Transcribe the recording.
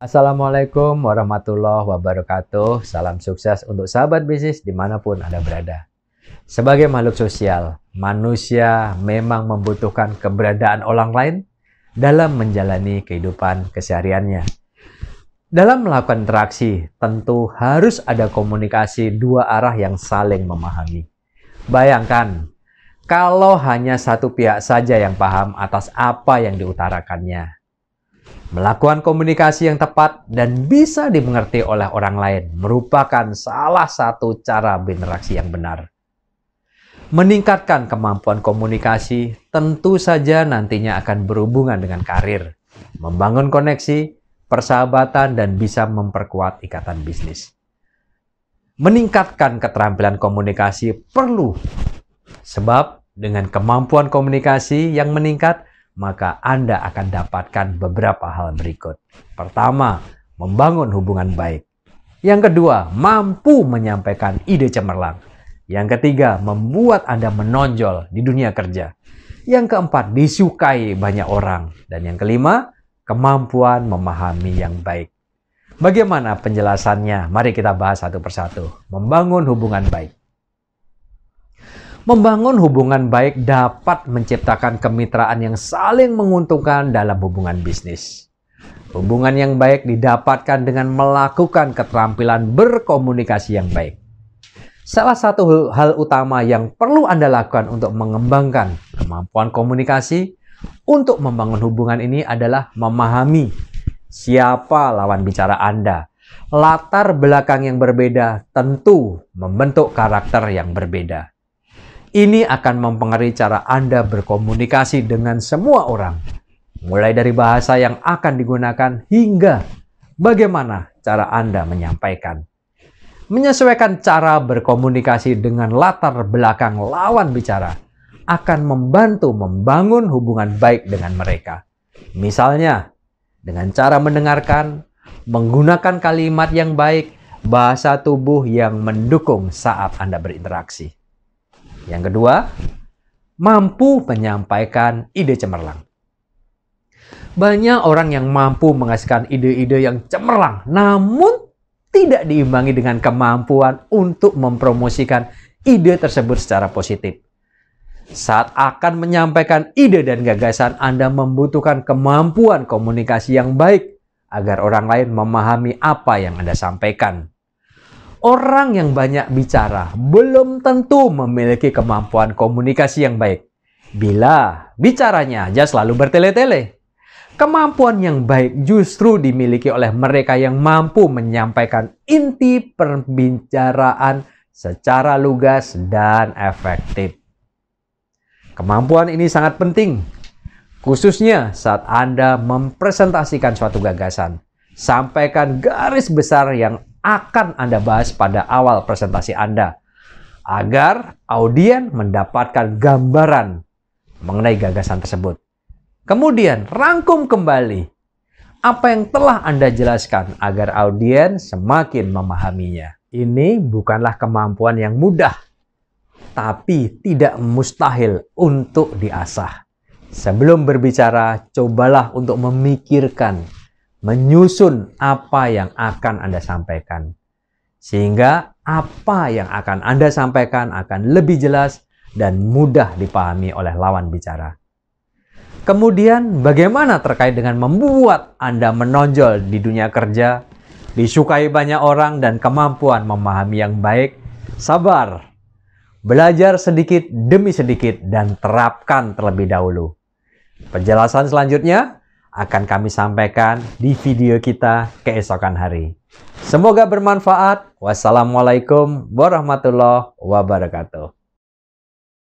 Assalamualaikum warahmatullahi wabarakatuh. Salam sukses untuk sahabat bisnis dimanapun Anda berada. Sebagai makhluk sosial, manusia memang membutuhkan keberadaan orang lain dalam menjalani kehidupan kesehariannya. Dalam melakukan interaksi, tentu harus ada komunikasi dua arah yang saling memahami. Bayangkan, kalau hanya satu pihak saja yang paham atas apa yang diutarakannya, Melakukan komunikasi yang tepat dan bisa dimengerti oleh orang lain merupakan salah satu cara berinteraksi yang benar. Meningkatkan kemampuan komunikasi tentu saja nantinya akan berhubungan dengan karir, membangun koneksi, persahabatan, dan bisa memperkuat ikatan bisnis. Meningkatkan keterampilan komunikasi perlu, sebab dengan kemampuan komunikasi yang meningkat, maka Anda akan dapatkan beberapa hal berikut. Pertama, membangun hubungan baik. Yang kedua, mampu menyampaikan ide cemerlang. Yang ketiga, membuat Anda menonjol di dunia kerja. Yang keempat, disukai banyak orang. Dan yang kelima, kemampuan memahami yang baik. Bagaimana penjelasannya? Mari kita bahas satu persatu. Membangun hubungan baik. Membangun hubungan baik dapat menciptakan kemitraan yang saling menguntungkan dalam hubungan bisnis. Hubungan yang baik didapatkan dengan melakukan keterampilan berkomunikasi yang baik. Salah satu hal utama yang perlu Anda lakukan untuk mengembangkan kemampuan komunikasi untuk membangun hubungan ini adalah memahami siapa lawan bicara Anda. Latar belakang yang berbeda tentu membentuk karakter yang berbeda. Ini akan mempengaruhi cara Anda berkomunikasi dengan semua orang, mulai dari bahasa yang akan digunakan hingga bagaimana cara Anda menyampaikan. Menyesuaikan cara berkomunikasi dengan latar belakang lawan bicara akan membantu membangun hubungan baik dengan mereka. Misalnya, dengan cara mendengarkan, menggunakan kalimat yang baik, bahasa tubuh yang mendukung saat Anda berinteraksi. Yang kedua, mampu menyampaikan ide cemerlang. Banyak orang yang mampu menghasilkan ide-ide yang cemerlang, namun tidak diimbangi dengan kemampuan untuk mempromosikan ide tersebut secara positif. Saat akan menyampaikan ide dan gagasan, Anda membutuhkan kemampuan komunikasi yang baik agar orang lain memahami apa yang Anda sampaikan. Orang yang banyak bicara belum tentu memiliki kemampuan komunikasi yang baik. Bila bicaranya aja selalu bertele-tele. Kemampuan yang baik justru dimiliki oleh mereka yang mampu menyampaikan inti perbicaraan secara lugas dan efektif. Kemampuan ini sangat penting, khususnya saat Anda mempresentasikan suatu gagasan. Sampaikan garis besar yang akan Anda bahas pada awal presentasi Anda, agar audien mendapatkan gambaran mengenai gagasan tersebut. Kemudian, rangkum kembali apa yang telah Anda jelaskan agar audien semakin memahaminya. Ini bukanlah kemampuan yang mudah, tapi tidak mustahil untuk diasah. Sebelum berbicara, cobalah untuk memikirkan menyusun apa yang akan Anda sampaikan. Sehingga apa yang akan Anda sampaikan akan lebih jelas dan mudah dipahami oleh lawan bicara. Kemudian, bagaimana terkait dengan membuat Anda menonjol di dunia kerja, disukai banyak orang, dan kemampuan memahami yang baik? Sabar, belajar sedikit demi sedikit, dan terapkan terlebih dahulu. Penjelasan selanjutnya akan kami sampaikan di video kita keesokan hari. Semoga bermanfaat. Wassalamualaikum warahmatullahi wabarakatuh.